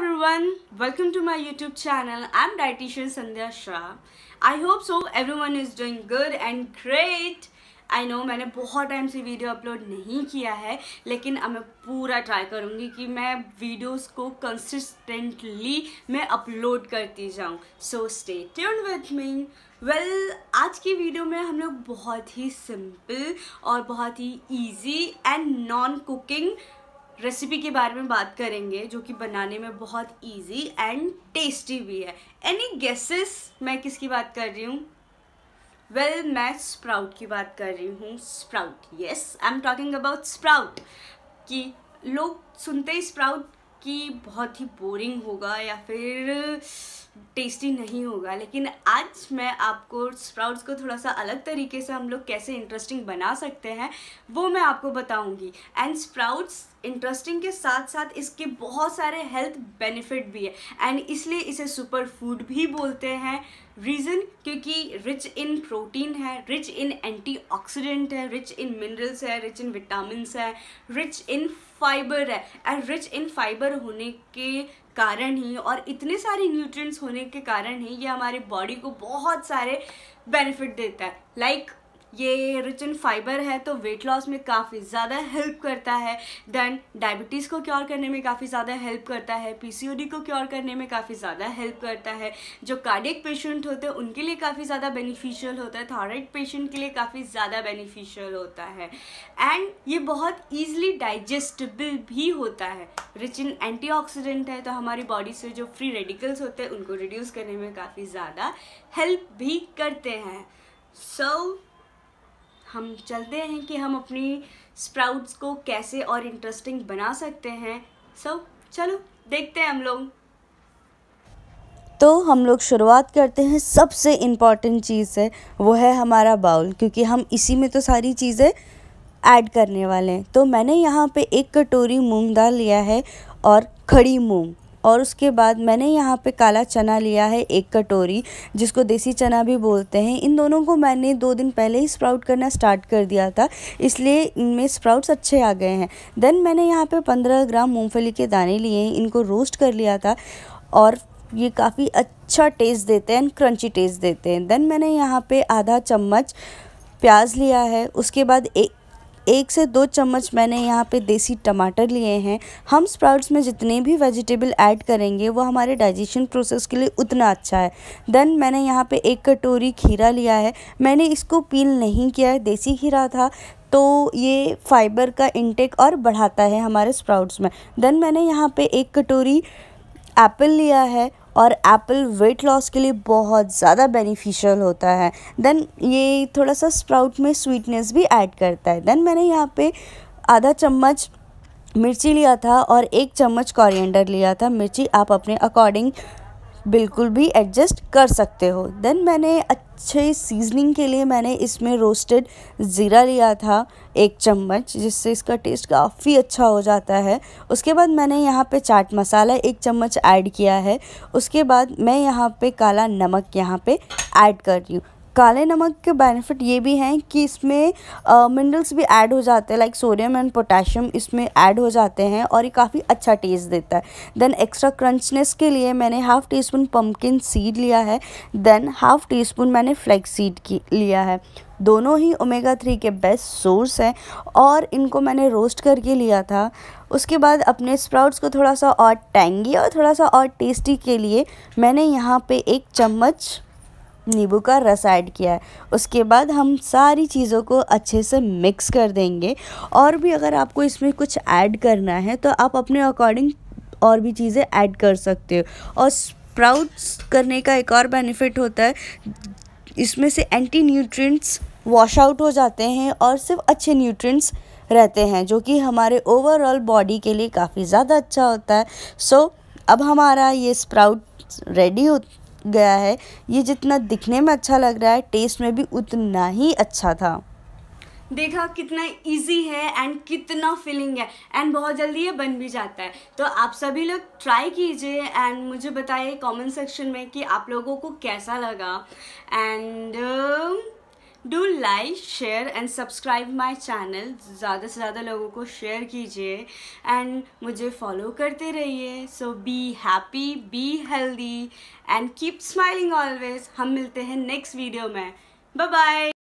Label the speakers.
Speaker 1: everyone welcome to my youtube channel i'm dietitian sandhya shah i hope so everyone is doing good and great I know मैंने बहुत time से video upload नहीं किया है लेकिन अब मैं पूरा ट्राई करूँगी कि मैं वीडियोस को कंसिस्टेंटली मैं अपलोड करती जाऊँ so stay tuned with me well आज की वीडियो में हम लोग बहुत ही सिंपल और बहुत ही easy and non cooking recipe के बारे में बात करेंगे जो कि बनाने में बहुत इजी एंड टेस्टी भी है एनी गेसेस मैं किसकी बात कर रही हूँ वेल well, मैं स्प्राउट की बात कर रही हूँ sprout yes I am talking about sprout कि लोग सुनते ही स्प्राउट कि बहुत ही बोरिंग होगा या फिर टेस्टी नहीं होगा लेकिन आज मैं आपको स्प्राउट्स को थोड़ा सा अलग तरीके से हम लोग कैसे इंटरेस्टिंग बना सकते हैं वो मैं आपको बताऊंगी एंड स्प्राउट्स इंटरेस्टिंग के साथ साथ इसके बहुत सारे हेल्थ बेनिफिट भी है एंड इसलिए इसे सुपर फूड भी बोलते हैं रीज़न क्योंकि रिच इन प्रोटीन है रिच इन एंटी है रिच इन मिनरल्स है रिच इन विटामिन है रिच इन फाइबर है एंड रिच इन फाइबर होने के कारण ही और इतने सारे न्यूट्रिएंट्स होने के कारण ही ये हमारी बॉडी को बहुत सारे बेनिफिट देता है लाइक like, ये रिच इन फाइबर है तो वेट लॉस में काफ़ी ज़्यादा हेल्प करता है देन डायबिटीज़ को क्योर करने में काफ़ी ज़्यादा हेल्प करता है पीसीओडी को क्योर करने में काफ़ी ज़्यादा हेल्प करता है जो कार्डिक पेशेंट होते हैं उनके लिए काफ़ी ज़्यादा बेनिफिशियल होता है थायराइड पेशेंट के लिए काफ़ी ज़्यादा बेनिफिशियल होता है एंड ये बहुत ईजिली डाइजेस्टबल भी होता है रिच इन एंटी है तो हमारी बॉडी से जो फ्री रेडिकल्स होते हैं उनको रिड्यूस करने में काफ़ी ज़्यादा हेल्प भी करते हैं सो so, हम चलते हैं कि हम अपनी स्प्राउट्स को कैसे और इंटरेस्टिंग बना सकते हैं सो so, चलो देखते हैं हम लोग तो हम लोग शुरुआत करते हैं सबसे इम्पॉर्टेंट चीज़ है वो है हमारा बाउल क्योंकि हम इसी में तो सारी चीज़ें ऐड करने वाले हैं तो मैंने यहाँ पे एक कटोरी मूंग दाल लिया है और खड़ी मूंग और उसके बाद मैंने यहाँ पे काला चना लिया है एक कटोरी जिसको देसी चना भी बोलते हैं इन दोनों को मैंने दो दिन पहले ही स्प्राउट करना स्टार्ट कर दिया था इसलिए इनमें स्प्राउट्स अच्छे आ गए हैं देन मैंने यहाँ पे पंद्रह ग्राम मूँगफली के दाने लिए हैं इनको रोस्ट कर लिया था और ये काफ़ी अच्छा टेस्ट देते हैं क्रंची टेस्ट देते हैं देन मैंने यहाँ पर आधा चम्मच प्याज लिया है उसके बाद एक एक से दो चम्मच मैंने यहाँ पे देसी टमाटर लिए हैं हम स्प्राउट्स में जितने भी वेजिटेबल ऐड करेंगे वो हमारे डाइजेशन प्रोसेस के लिए उतना अच्छा है देन मैंने यहाँ पे एक कटोरी खीरा लिया है मैंने इसको पील नहीं किया है देसी खीरा था तो ये फाइबर का इंटेक और बढ़ाता है हमारे स्प्राउट्स में देन मैंने यहाँ पर एक कटोरी एप्पल लिया है और एप्पल वेट लॉस के लिए बहुत ज़्यादा बेनिफिशियल होता है देन ये थोड़ा सा स्प्राउट में स्वीटनेस भी ऐड करता है देन मैंने यहाँ पे आधा चम्मच मिर्ची लिया था और एक चम्मच कोरिएंडर लिया था मिर्ची आप अपने अकॉर्डिंग बिल्कुल भी एडजस्ट कर सकते हो देन मैंने अच्छे सीजनिंग के लिए मैंने इसमें रोस्टेड ज़ीरा लिया था एक चम्मच जिससे इसका टेस्ट काफ़ी अच्छा हो जाता है उसके बाद मैंने यहाँ पे चाट मसाला एक चम्मच ऐड किया है उसके बाद मैं यहाँ पे काला नमक यहाँ पे ऐड कर रही हूँ काले नमक के बेनिफिट ये भी हैं कि इसमें मिनरल्स भी ऐड हो जाते हैं लाइक सोडियम एंड पोटेशियम इसमें ऐड हो जाते हैं और ये काफ़ी अच्छा टेस्ट देता है देन एक्स्ट्रा क्रंचनेस के लिए मैंने half teaspoon pumpkin seed लिया है देन हाफ़ टी स्पून मैंने फ्लैक्स सीड की लिया है दोनों ही ओमेगा थ्री के बेस्ट सोर्स हैं और इनको मैंने रोस्ट करके लिया था उसके बाद अपने स्प्राउट्स को थोड़ा सा और टैंगी और थोड़ा सा और टेस्टी के लिए मैंने यहाँ पे एक चम्मच नींबू का रस ऐड किया है उसके बाद हम सारी चीज़ों को अच्छे से मिक्स कर देंगे और भी अगर आपको इसमें कुछ ऐड करना है तो आप अपने अकॉर्डिंग और भी चीज़ें ऐड कर सकते हो और स्प्राउट्स करने का एक और बेनिफिट होता है इसमें से एंटी न्यूट्रिएंट्स वॉश आउट हो जाते हैं और सिर्फ अच्छे न्यूट्रिएंट्स रहते हैं जो कि हमारे ओवरऑल बॉडी के लिए काफ़ी ज़्यादा अच्छा होता है सो so, अब हमारा ये स्प्राउट रेडी हो गया है ये जितना दिखने में अच्छा लग रहा है टेस्ट में भी उतना ही अच्छा था देखा कितना इजी है एंड कितना फीलिंग है एंड बहुत जल्दी ये बन भी जाता है तो आप सभी लोग ट्राई कीजिए एंड मुझे बताइए कमेंट सेक्शन में कि आप लोगों को कैसा लगा and do like share and subscribe my channel ज़्यादा से ज़्यादा लोगों को शेयर कीजिए एंड मुझे फॉलो करते रहिए so be happy be healthy and keep smiling always हम मिलते हैं नेक्स्ट वीडियो में बाय बाय